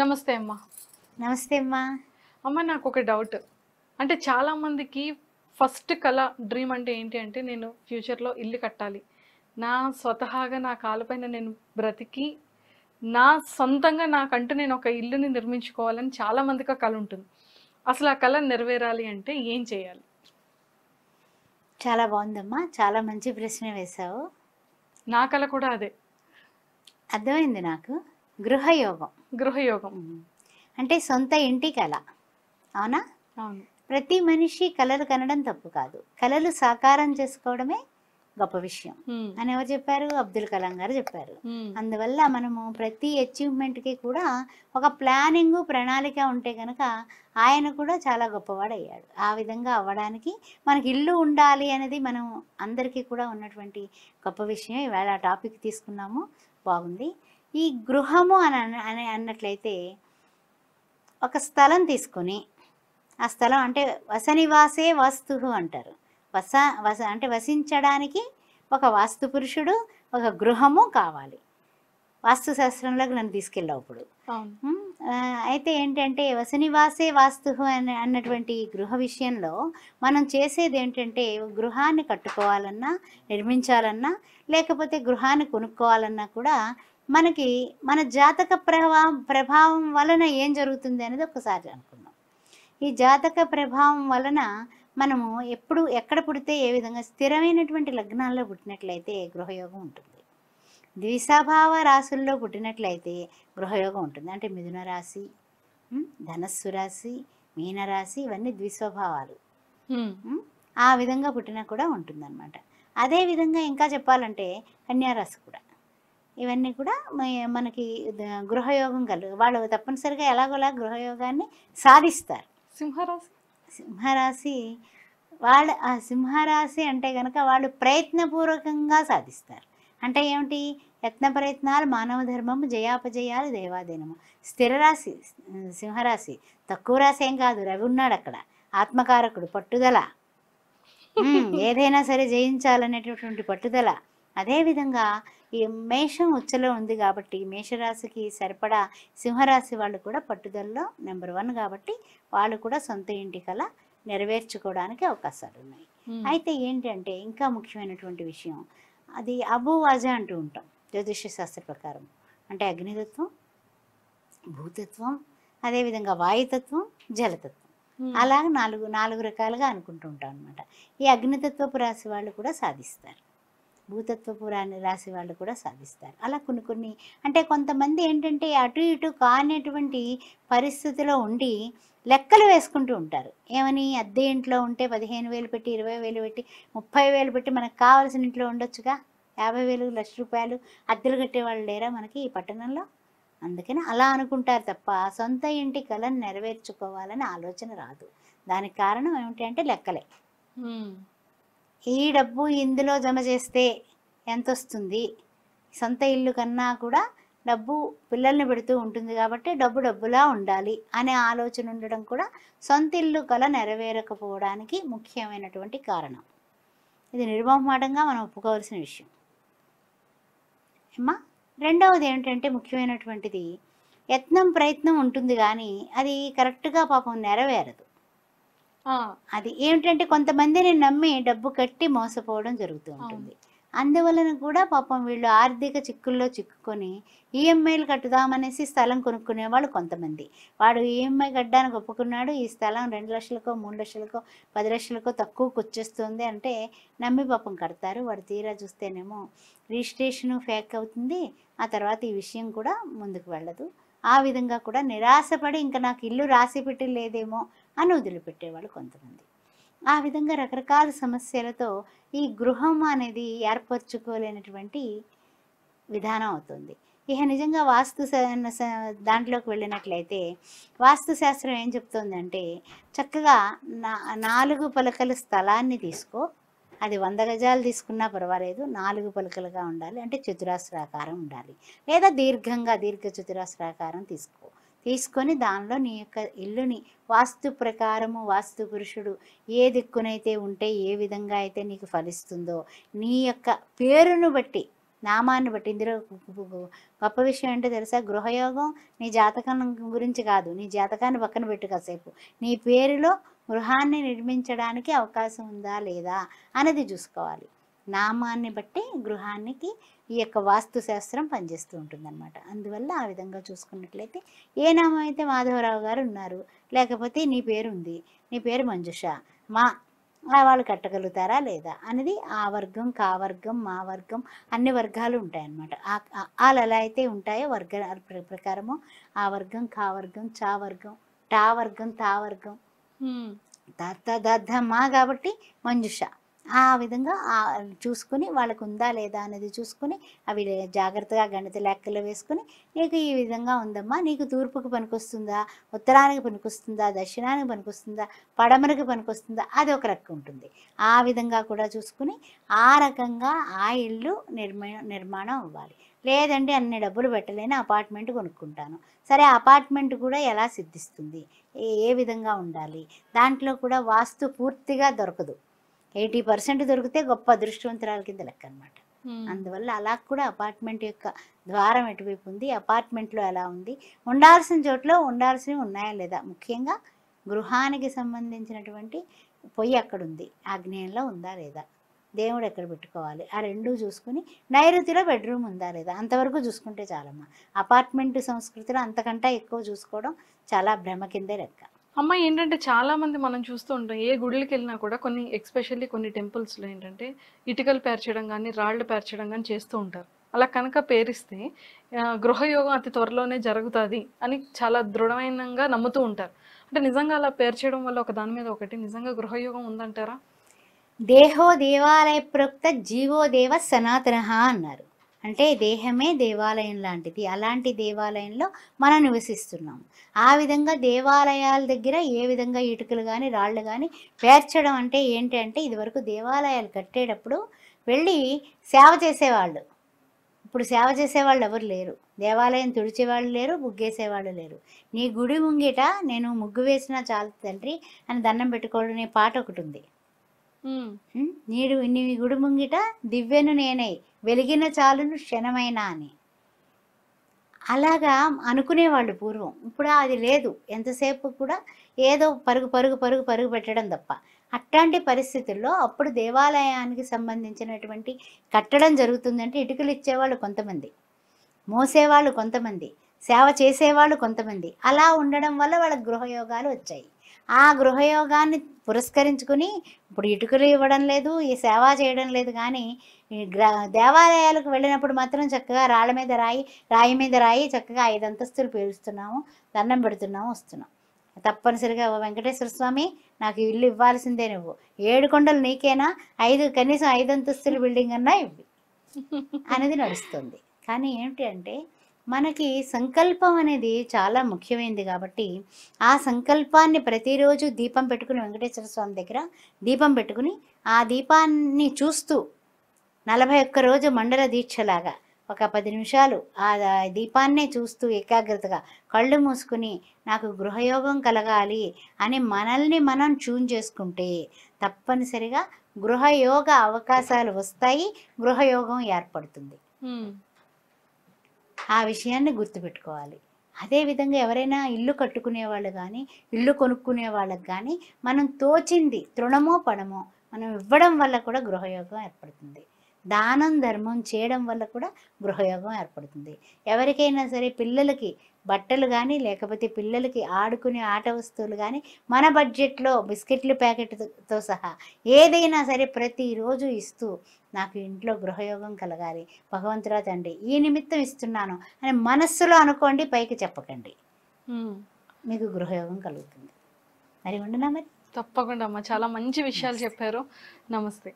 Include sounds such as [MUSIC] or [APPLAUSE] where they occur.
నమస్తే అమ్మా నమస్తే అమ్మా అమ్మ నాకు ఒక డౌట్ అంటే చాలా మందికి ఫస్ట్ కళ డ్రీమ్ అంటే ఏంటి అంటే నేను ఫ్యూచర్లో ఇల్లు కట్టాలి నా స్వతహాగా నా కాలపైన నేను బ్రతికి నా సొంతంగా నాకంటూ నేను ఒక ఇల్లుని నిర్మించుకోవాలని చాలా మందికి కళ ఉంటుంది అసలు ఆ కళ నెరవేరాలి అంటే ఏం చేయాలి చాలా బాగుందమ్మా చాలా మంచి ప్రశ్న వేశావు నా కళ కూడా అదే అర్థమైంది నాకు గృహయోగం గృహయోగం అంటే సొంత ఇంటి కళ అవునా ప్రతి మనిషి కళలు కనడం తప్పు కాదు కళలు సాకారం చేసుకోవడమే గొప్ప విషయం అని ఎవరు చెప్పారు అబ్దుల్ కలాం గారు చెప్పారు అందువల్ల మనము ప్రతి అచీవ్మెంట్కి కూడా ఒక ప్లానింగ్ ప్రణాళిక ఉంటే కనుక ఆయన కూడా చాలా గొప్పవాడు అయ్యాడు ఆ విధంగా అవ్వడానికి మనకి ఇల్లు ఉండాలి అనేది మనం అందరికీ కూడా ఉన్నటువంటి గొప్ప విషయం ఈవేళ టాపిక్ తీసుకున్నాము బాగుంది ఈ గృహము అని అన్నట్లయితే ఒక స్థలం తీసుకొని ఆ స్థలం అంటే వసనివాసే వస్తు అంటారు వస వస అంటే వసించడానికి ఒక వాస్తు పురుషుడు ఒక గృహము కావాలి వాస్తు శాస్త్రంలోకి నన్ను తీసుకెళ్ళావు అయితే ఏంటంటే వసనివాసే వాస్తు అని అన్నటువంటి గృహ విషయంలో మనం చేసేది ఏంటంటే గృహాన్ని కట్టుకోవాలన్నా నిర్మించాలన్నా లేకపోతే గృహాన్ని కొనుక్కోవాలన్నా కూడా మనకి మన జాతక ప్రభావం ప్రభావం వలన ఏం జరుగుతుంది అనేది ఒకసారి అనుకుందాం ఈ జాతక ప్రభావం వలన మనము ఎప్పుడు ఎక్కడ పుడితే ఏ విధంగా స్థిరమైనటువంటి లగ్నాల్లో పుట్టినట్లయితే గృహయోగం ఉంటుంది ద్విశాభావ రాశుల్లో పుట్టినట్లయితే గృహయోగం ఉంటుంది అంటే మిథున రాశి ధనస్సు రాశి మీనరాశి ఇవన్నీ ద్విస్వభావాలు ఆ విధంగా పుట్టినా కూడా అదే అదేవిధంగా ఇంకా చెప్పాలంటే కన్యారాశి కూడా ఇవన్నీ కూడా మనకి గృహయోగం కలు వాళ్ళు తప్పనిసరిగా ఎలాగోలా గృహయోగాన్ని సాధిస్తారు సింహరాశి సింహరాశి వాళ్ళ ఆ సింహరాశి అంటే కనుక వాళ్ళు ప్రయత్నపూర్వకంగా సాధిస్తారు అంటే ఏమిటి యత్న ప్రయత్నాలు మానవ ధర్మము జయాపజయాలు దేవాధీనము స్థిర రాశి సింహరాశి తక్కువ రాశి ఏం కాదు రవి ఉన్నాడు అక్కడ ఆత్మకారకుడు పట్టుదల [LAUGHS] ఏదైనా సరే జయించాలనేటటువంటి పట్టుదల అదేవిధంగా ఈ మేషం ఉచ్చలో ఉంది కాబట్టి మేషరాశికి సరిపడా సింహరాశి వాళ్ళు కూడా పట్టుదలలో నెంబర్ వన్ కాబట్టి వాళ్ళు కూడా సొంత ఇంటి కళ నెరవేర్చుకోవడానికి అవకాశాలు ఉన్నాయి అయితే ఏంటంటే ఇంకా ముఖ్యమైనటువంటి విషయం అది అబువాజా అంటూ ఉంటాం జ్యోతిష్య శాస్త్ర ప్రకారం అంటే అగ్నితత్వం భూతత్వం అదేవిధంగా వాయుతత్వం జలతత్వం అలాగ నాలుగు నాలుగు రకాలుగా అనుకుంటూ ఉంటాం అనమాట ఈ అగ్నితత్వపు రాశి వాళ్ళు కూడా సాధిస్తారు భూతత్వ పురాణ రాసి వాళ్ళు కూడా సాధిస్తారు అలా కొన్ని కొన్ని అంటే కొంతమంది ఏంటంటే అటు ఇటు కానటువంటి పరిస్థితిలో ఉండి లెక్కలు వేసుకుంటూ ఉంటారు ఏమని అద్దె ఇంట్లో ఉంటే పదిహేను వేలు పెట్టి ఇరవై వేలు పెట్టి ముప్పై వేలు పెట్టి మనకు కావాల్సిన ఇంట్లో ఉండొచ్చుగా యాభై వేలు లక్ష రూపాయలు అద్దెలు కట్టే వాళ్ళు లేరా మనకి ఈ పట్టణంలో అందుకని అలా అనుకుంటారు తప్ప సొంత ఇంటి కళను నెరవేర్చుకోవాలని ఆలోచన రాదు దానికి కారణం ఏమిటి అంటే లెక్కలే ఈ డబ్బు ఇందులో జమ చేస్తే ఎంత వస్తుంది సొంత ఇల్లు కన్నా కూడా డబ్బు పిల్లల్ని పెడుతూ ఉంటుంది కాబట్టి డబ్బు డబ్బులా ఉండాలి అనే ఆలోచన ఉండడం కూడా సొంత ఇల్లు కల నెరవేరకపోవడానికి ముఖ్యమైనటువంటి కారణం ఇది నిర్మోహమాటంగా మనం ఒప్పుకోవాల్సిన విషయం అమ్మా రెండవది ఏంటంటే ముఖ్యమైనటువంటిది యత్నం ప్రయత్నం ఉంటుంది కానీ అది కరెక్ట్గా పాపం నెరవేరదు అది ఏమిటంటే కొంతమందిని నమ్మి డబ్బు కట్టి మోసపోవడం జరుగుతూ ఉంటుంది అందువలన కూడా పాపం వీళ్ళు ఆర్థిక చిక్కుల్లో చిక్కుకొని ఈఎంఐలు కట్టుదామనేసి స్థలం కొనుక్కునేవాళ్ళు కొంతమంది వాడు ఈఎంఐ కట్టడానికి ఒప్పుకున్నాడు ఈ స్థలం రెండు లక్షలకో మూడు లక్షలకో పది లక్షలకో తక్కువకు వచ్చేస్తుంది అంటే నమ్మి పాపం కడతారు వాడు తీరా చూస్తేనేమో రిజిస్ట్రేషను ఫేక్ అవుతుంది ఆ తర్వాత ఈ విషయం కూడా ముందుకు వెళ్ళదు ఆ విధంగా కూడా నిరాశపడి ఇంకా నాకు ఇల్లు రాసి పెట్టి లేదేమో అని వదిలిపెట్టేవాళ్ళు కొంతమంది ఆ విధంగా రకరకాల సమస్యలతో ఈ గృహం అనేది ఏర్పరచుకోలేనటువంటి విధానం అవుతుంది ఇక నిజంగా వాస్తు దాంట్లోకి వెళ్ళినట్లయితే వాస్తుశాస్త్రం ఏం చెప్తుందంటే చక్కగా నాలుగు పలకల స్థలాన్ని తీసుకో అది వంద గజాలు తీసుకున్నా పర్వాలేదు నాలుగు పలకలుగా ఉండాలి అంటే చతురాస్రాకారం ఉండాలి లేదా దీర్ఘంగా దీర్ఘ చతురాస్రాకారం తీసుకో తీసుకొని దానిలో నీ యొక్క ఇల్లుని వాస్తు ప్రకారము వాస్తు పురుషుడు ఏ దిక్కునైతే ఉంటే ఏ విధంగా అయితే నీకు ఫలిస్తుందో నీ యొక్క పేరును బట్టి నామాన్ని బట్టి ఇందులో గొప్ప విషయం అంటే తెలుసా గృహయోగం నీ జాతకం గురించి కాదు నీ జాతకాన్ని పక్కన పెట్టు కాసేపు నీ పేరులో గృహాన్ని నిర్మించడానికి అవకాశం ఉందా లేదా అనేది చూసుకోవాలి నామాన్ని బట్టి గృహానికి ఈ యొక్క వాస్తుశాస్త్రం పనిచేస్తూ ఉంటుందన్నమాట అందువల్ల ఆ విధంగా చూసుకున్నట్లయితే ఏ నామం అయితే మాధవరావు గారు ఉన్నారు లేకపోతే నీ పేరు ఉంది నీ పేరు మంజుష మా వాళ్ళు కట్టగలుగుతారా లేదా అనేది ఆ వర్గం కా వర్గం మా వర్గం అన్ని వర్గాలు ఉంటాయన్నమాట వాళ్ళు ఎలా అయితే ఉంటాయో వర్గ ప్రకారము ఆ వర్గం కా వర్గం చా వర్గం టా వర్గం తా వర్గం తాత దద్ద మా కాబట్టి మంజుష ఆ విధంగా చూసుకుని వాళ్ళకు ఉందా లేదా అనేది చూసుకుని అవి జాగ్రత్తగా గణిత లెక్కలు వేసుకుని నీకు ఈ విధంగా ఉందమ్మా నీకు తూర్పుకి పనికొస్తుందా ఉత్తరానికి పనికొస్తుందా దక్షిణానికి పనికొస్తుందా పడమరకి పనికొస్తుందా అది ఒక రకం ఉంటుంది ఆ విధంగా కూడా చూసుకుని ఆ రకంగా ఆ ఇల్లు నిర్మాణ నిర్మాణం అవ్వాలి లేదండి అన్ని డబ్బులు పెట్టలేని అపార్ట్మెంట్ కొనుక్కుంటాను సరే అపార్ట్మెంట్ కూడా ఎలా సిద్ధిస్తుంది ఏ విధంగా ఉండాలి దాంట్లో కూడా వాస్తు పూర్తిగా దొరకదు ఎయిటీ పర్సెంట్ దొరికితే గొప్ప అదృష్టవంతురాల కింద లెక్క అనమాట అందువల్ల అలా కూడా అపార్ట్మెంట్ యొక్క ద్వారం ఎటువైపు ఉంది అపార్ట్మెంట్లో ఎలా ఉంది ఉండాల్సిన చోట్ల ఉండాల్సినవి ఉన్నాయా లేదా ముఖ్యంగా గృహానికి సంబంధించినటువంటి పొయ్యి అక్కడ ఉంది ఆగ్నేయంలో ఉందా లేదా దేవుడు ఎక్కడ పెట్టుకోవాలి ఆ రెండు చూసుకుని నైరుతిలో బెడ్రూమ్ ఉందా లేదా అంతవరకు చూసుకుంటే చాలమ్మా అపార్ట్మెంట్ సంస్కృతిలో అంతకంటే ఎక్కువ చూసుకోవడం చాలా భ్రమ కిందే లెక్క అమ్మాయి ఏంటంటే చాలా మంది మనం చూస్తూ ఉంటాం ఏ గుడికి వెళ్ళినా కూడా కొన్ని ఎక్స్పెషల్లీ కొన్ని టెంపుల్స్లో ఏంటంటే ఇటుకలు పేర్చడం కానీ రాళ్ళు పేర్చడం కానీ చేస్తూ ఉంటారు అలా కనుక పేరిస్తే గృహయోగం అతి త్వరలోనే జరుగుతుంది అని చాలా దృఢమైనగా నమ్ముతూ ఉంటారు అంటే నిజంగా అలా పేర్చడం వల్ల ఒక దాని మీద ఒకటి నిజంగా గృహయోగం ఉందంటారా దేహో దేవాలయ ప్రోక్త జీవో దేవ సనాతన అన్నారు అంటే దేహమే దేవాలయం లాంటిది అలాంటి దేవాలయంలో మనం నివసిస్తున్నాం ఆ విధంగా దేవాలయాల దగ్గర ఏ విధంగా ఇటుకలు కానీ రాళ్ళు కానీ పేర్చడం అంటే ఏంటి అంటే ఇదివరకు దేవాలయాలు కట్టేటప్పుడు వెళ్ళి సేవ చేసేవాళ్ళు ఇప్పుడు సేవ చేసేవాళ్ళు ఎవరు లేరు దేవాలయం తుడిచేవాళ్ళు లేరు ముగ్గేసేవాళ్ళు లేరు నీ గుడి ముంగిట నేను ముగ్గు వేసినా చాలు తండ్రి అని దండం పెట్టుకోవడం అనే పాట ఒకటి ఉంది నీడు నీ గుడి ముంగిట దివ్యను నేనే వెలిగిన చాలును క్షణమైనా అని అలాగా అనుకునేవాళ్ళు పూర్వం ఇప్పుడు అది లేదు ఎంతసేపు కూడా ఏదో పరుగు పరుగు పరుగు పరుగు పెట్టడం తప్ప అట్లాంటి పరిస్థితుల్లో అప్పుడు దేవాలయానికి సంబంధించినటువంటి కట్టడం జరుగుతుందంటే ఇటుకలు ఇచ్చేవాళ్ళు కొంతమంది మోసేవాళ్ళు కొంతమంది సేవ చేసేవాళ్ళు కొంతమంది అలా ఉండడం వల్ల వాళ్ళ గృహయోగాలు వచ్చాయి ఆ గృహయోగాన్ని పురస్కరించుకుని ఇప్పుడు ఇటుకలు ఇవ్వడం లేదు ఈ సేవ చేయడం లేదు కానీ దేవాలయాలకు వెళ్ళినప్పుడు మాత్రం చక్కగా రాళ్ళ మీద రాయి రాయి మీద రాయి చక్కగా ఐదు అంతస్తులు పేరుస్తున్నాము దండం పెడుతున్నాము వస్తున్నాం తప్పనిసరిగా వెంకటేశ్వర స్వామి నాకు ఇల్లు ఇవ్వాల్సిందే నువ్వు ఏడు కొండలు నీకేనా ఐదు కనీసం ఐదు అంతస్తుల బిల్డింగ్ అన్నా ఇవ్వి [LAUGHS] అనేది నడుస్తుంది కానీ ఏమిటి అంటే మనకి సంకల్పం అనేది చాలా ముఖ్యమైనది కాబట్టి ఆ సంకల్పాన్ని ప్రతిరోజు దీపం పెట్టుకుని వెంకటేశ్వర స్వామి దగ్గర దీపం పెట్టుకుని ఆ దీపాన్ని చూస్తూ నలభై ఒక్క రోజు మండల దీక్షలాగా ఒక పది నిమిషాలు ఆ దీపాన్నే చూస్తూ ఏకాగ్రతగా కళ్ళు మూసుకుని నాకు గృహయోగం కలగాలి అని మనల్ని మనం చూన్ చేసుకుంటే తప్పనిసరిగా గృహయోగ అవకాశాలు వస్తాయి గృహయోగం ఏర్పడుతుంది ఆ విషయాన్ని గుర్తుపెట్టుకోవాలి అదేవిధంగా ఎవరైనా ఇల్లు కట్టుకునే వాళ్ళు కానీ ఇల్లు కొనుక్కునే వాళ్ళకు కానీ మనం తోచింది తృణమో పణమో మనం ఇవ్వడం వల్ల కూడా గృహయోగం ఏర్పడుతుంది దానం ధర్మం చేయడం వల్ల కూడా గృహయోగం ఏర్పడుతుంది ఎవరికైనా సరే పిల్లలకి బట్టలు కానీ లేకపోతే పిల్లలకి ఆడుకునే ఆట వస్తువులు కానీ మన బడ్జెట్లో బిస్కెట్లు ప్యాకెట్తో సహా ఏదైనా సరే ప్రతిరోజు ఇస్తూ నాకు ఇంట్లో గృహయోగం కలగాలి భగవంతురా తండ్రి ఈ నిమిత్తం ఇస్తున్నాను అని మనస్సులో అనుకోండి పైకి చెప్పకండి మీకు గృహయోగం కలుగుతుంది మరి ఉండనా మరి తప్పకుండా అమ్మ చాలా మంచి విషయాలు చెప్పారు నమస్తే